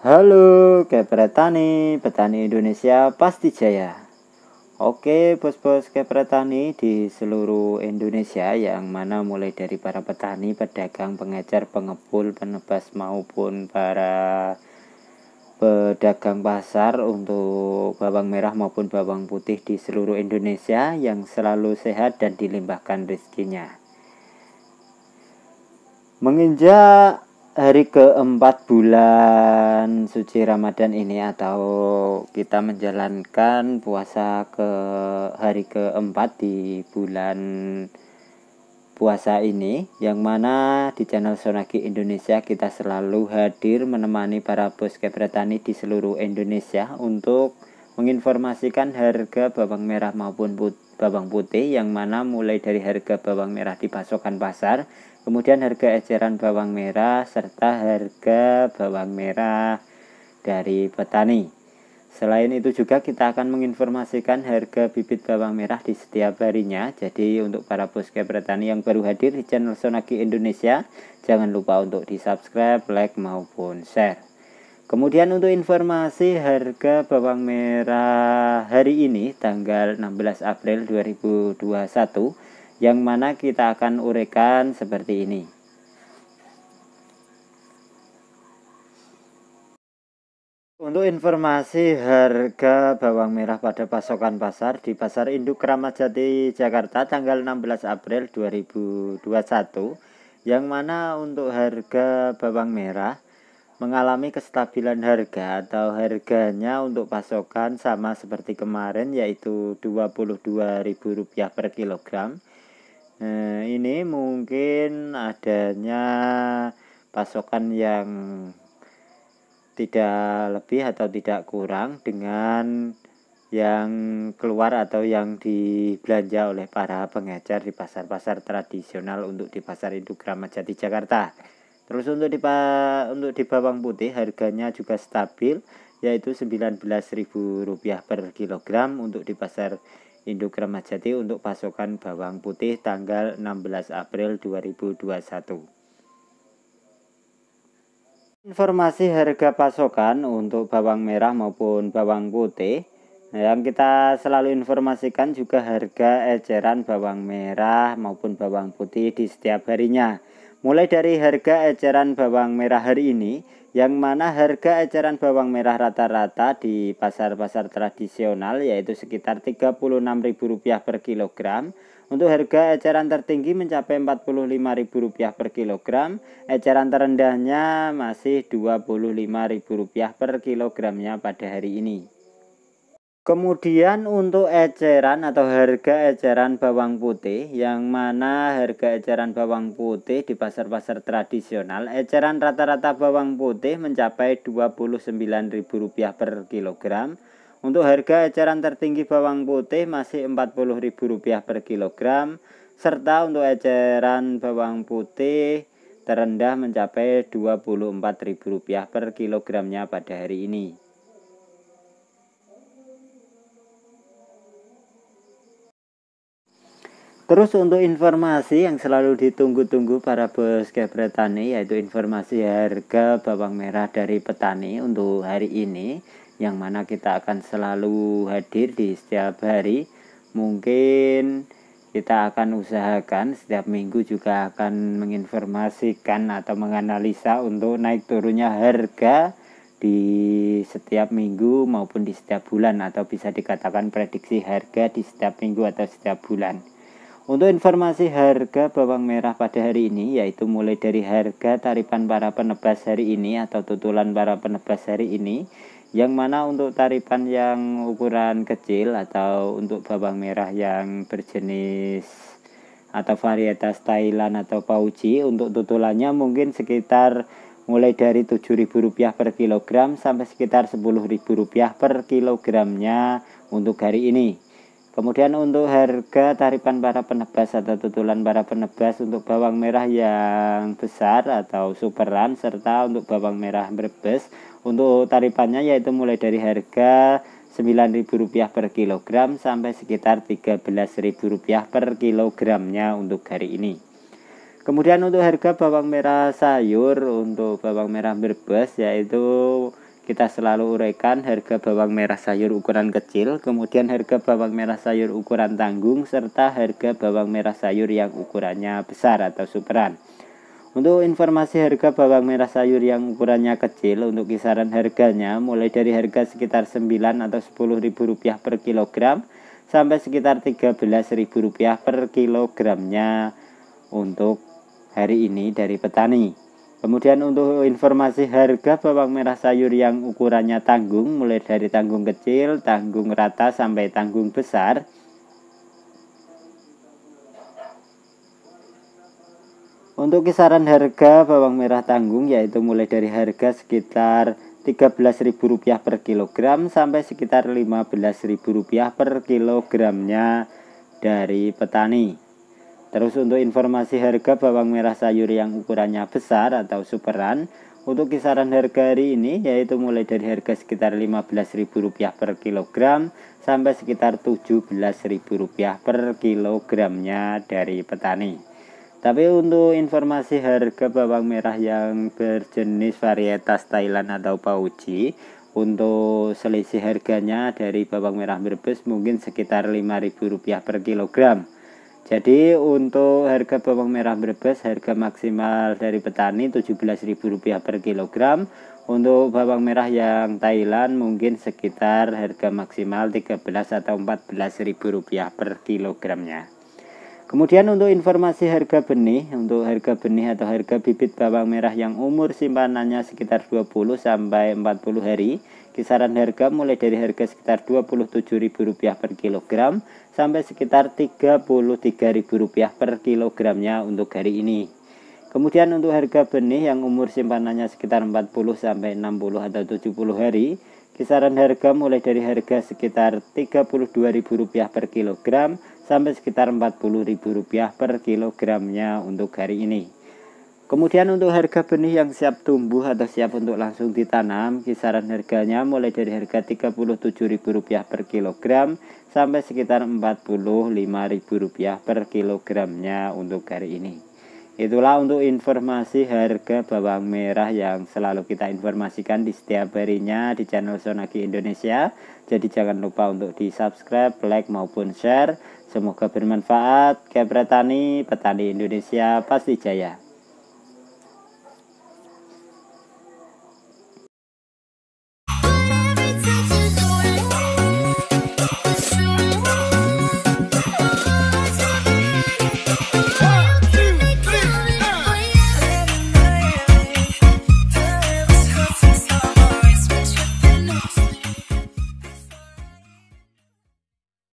Halo, Kepretani, petani Indonesia pasti jaya. Oke, bos-bos Kepretani di seluruh Indonesia yang mana mulai dari para petani, pedagang, pengecer, pengepul, penebas maupun para pedagang pasar untuk bawang merah maupun bawang putih di seluruh Indonesia yang selalu sehat dan dilimpahkan rezekinya. Menginjak hari keempat bulan suci Ramadan ini atau kita menjalankan puasa ke hari keempat di bulan puasa ini yang mana di channel Sonaki Indonesia kita selalu hadir menemani para bos petani di seluruh Indonesia untuk menginformasikan harga bawang merah maupun bawang putih yang mana mulai dari harga bawang merah di pasokan pasar Kemudian harga eceran bawang merah serta harga bawang merah dari petani. Selain itu juga kita akan menginformasikan harga bibit bawang merah di setiap harinya. Jadi untuk para bosca petani yang baru hadir di channel Sonaki Indonesia, jangan lupa untuk di-subscribe, like maupun share. Kemudian untuk informasi harga bawang merah hari ini tanggal 16 April 2021 yang mana kita akan uraikan seperti ini. Untuk informasi harga bawang merah pada pasokan pasar di Pasar Induk Kramat Jati Jakarta tanggal 16 April 2021 yang mana untuk harga bawang merah mengalami kestabilan harga atau harganya untuk pasokan sama seperti kemarin yaitu Rp22.000 per kilogram Nah, ini mungkin adanya pasokan yang tidak lebih atau tidak kurang dengan yang keluar atau yang dibelanja oleh para pengecer di pasar-pasar tradisional untuk di pasar induk Kramat Jati Jakarta. Terus untuk di untuk di bawang putih harganya juga stabil yaitu Rp19.000 per kilogram untuk di pasar induk Ramadjati untuk pasokan bawang putih tanggal 16 April 2021. Informasi harga pasokan untuk bawang merah maupun bawang putih yang kita selalu informasikan juga harga eceran bawang merah maupun bawang putih di setiap harinya. Mulai dari harga eceran bawang merah hari ini, yang mana harga eceran bawang merah rata-rata di pasar-pasar tradisional yaitu sekitar Rp36.000 per kilogram. Untuk harga eceran tertinggi mencapai Rp45.000 per kilogram, eceran terendahnya masih Rp25.000 per kilogramnya pada hari ini. Kemudian untuk eceran atau harga eceran bawang putih yang mana harga eceran bawang putih di pasar-pasar tradisional eceran rata-rata bawang putih mencapai Rp29.000 per kilogram. Untuk harga eceran tertinggi bawang putih masih Rp40.000 per kilogram serta untuk eceran bawang putih terendah mencapai Rp24.000 per kilogramnya pada hari ini. Terus untuk informasi yang selalu ditunggu-tunggu para bos kebretani yaitu informasi harga bawang merah dari petani untuk hari ini yang mana kita akan selalu hadir di setiap hari. Mungkin kita akan usahakan setiap minggu juga akan menginformasikan atau menganalisa untuk naik turunnya harga di setiap minggu maupun di setiap bulan atau bisa dikatakan prediksi harga di setiap minggu atau setiap bulan. Untuk informasi harga bawang merah pada hari ini yaitu mulai dari harga tarifan para penebas hari ini atau tutulan para penebas hari ini yang mana untuk tarifan yang ukuran kecil atau untuk bawang merah yang berjenis atau varietas Thailand atau Pauji, untuk tutulannya mungkin sekitar mulai dari Rp7.000 per kilogram sampai sekitar Rp10.000 per kilogramnya untuk hari ini. Kemudian untuk harga tarifan para penebas atau tutulan para penebas untuk bawang merah yang besar atau superan serta untuk bawang merah berbes untuk tarifannya yaitu mulai dari harga Rp9.000 per kilogram sampai sekitar Rp13.000 per kilogramnya untuk hari ini. Kemudian untuk harga bawang merah sayur untuk bawang merah berbes yaitu kita selalu uraikan harga bawang merah sayur ukuran kecil, kemudian harga bawang merah sayur ukuran tanggung, serta harga bawang merah sayur yang ukurannya besar atau superan. Untuk informasi harga bawang merah sayur yang ukurannya kecil, untuk kisaran harganya mulai dari harga sekitar 9 atau 10 ribu rupiah per kilogram, sampai sekitar 13 ribu rupiah per kilogramnya untuk hari ini dari petani. Kemudian untuk informasi harga bawang merah sayur yang ukurannya tanggung mulai dari tanggung kecil, tanggung rata sampai tanggung besar. Untuk kisaran harga bawang merah tanggung yaitu mulai dari harga sekitar Rp13.000 per kilogram sampai sekitar Rp15.000 per kilogramnya dari petani. Terus untuk informasi harga bawang merah sayur yang ukurannya besar atau superan untuk kisaran harga hari ini yaitu mulai dari harga sekitar Rp15.000 per kilogram sampai sekitar Rp17.000 per kilogramnya dari petani. Tapi untuk informasi harga bawang merah yang berjenis varietas Thailand atau Pauji untuk selisih harganya dari bawang merah Brebes mungkin sekitar Rp5.000 per kilogram jadi untuk harga bawang merah Brebes harga maksimal dari petani Rp17.000 per kilogram. Untuk bawang merah yang Thailand mungkin sekitar harga maksimal 13 atau 14.000 rupiah per kilogramnya. Kemudian untuk informasi harga benih, untuk harga benih atau harga bibit bawang merah yang umur simpanannya sekitar 20 sampai 40 hari Kisaran harga mulai dari harga sekitar Rp27.000 per kilogram sampai sekitar Rp33.000 per kilogramnya untuk hari ini. Kemudian untuk harga benih yang umur simpanannya sekitar 40 sampai 60 atau 70 hari, kisaran harga mulai dari harga sekitar Rp32.000 per kilogram sampai sekitar Rp40.000 per kilogramnya untuk hari ini. Kemudian untuk harga benih yang siap tumbuh atau siap untuk langsung ditanam, kisaran harganya mulai dari harga Rp37.000 per kilogram sampai sekitar Rp45.000 per kilogramnya untuk hari ini. Itulah untuk informasi harga bawang merah yang selalu kita informasikan di setiap harinya di channel Sonaki Indonesia. Jadi jangan lupa untuk di subscribe, like maupun share. Semoga bermanfaat. Kepretani, petani Indonesia pasti jaya.